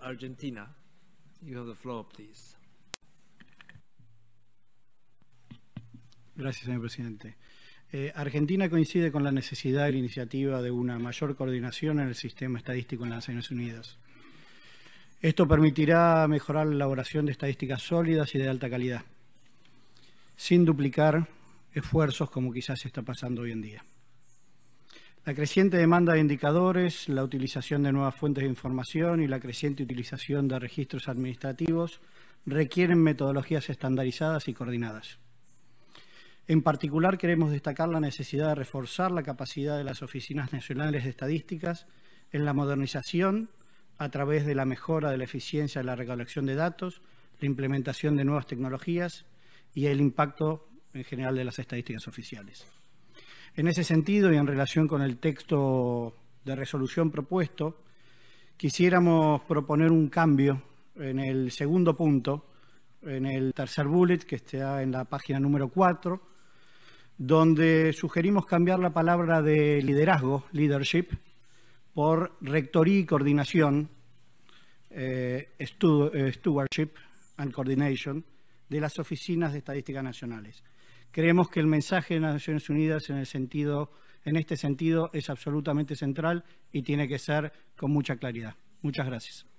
Argentina. Gracias, señor presidente. Eh, Argentina coincide con la necesidad y la iniciativa de una mayor coordinación en el sistema estadístico en las Naciones Unidas. Esto permitirá mejorar la elaboración de estadísticas sólidas y de alta calidad, sin duplicar esfuerzos como quizás se está pasando hoy en día. La creciente demanda de indicadores, la utilización de nuevas fuentes de información y la creciente utilización de registros administrativos requieren metodologías estandarizadas y coordinadas. En particular, queremos destacar la necesidad de reforzar la capacidad de las oficinas nacionales de estadísticas en la modernización a través de la mejora de la eficiencia de la recolección de datos, la implementación de nuevas tecnologías y el impacto en general de las estadísticas oficiales. En ese sentido y en relación con el texto de resolución propuesto, quisiéramos proponer un cambio en el segundo punto, en el tercer bullet que está en la página número 4, donde sugerimos cambiar la palabra de liderazgo, leadership, por rectoría y coordinación, eh, eh, stewardship and coordination, de las oficinas de estadísticas nacionales. Creemos que el mensaje de las Naciones Unidas en, el sentido, en este sentido es absolutamente central y tiene que ser con mucha claridad. Muchas gracias.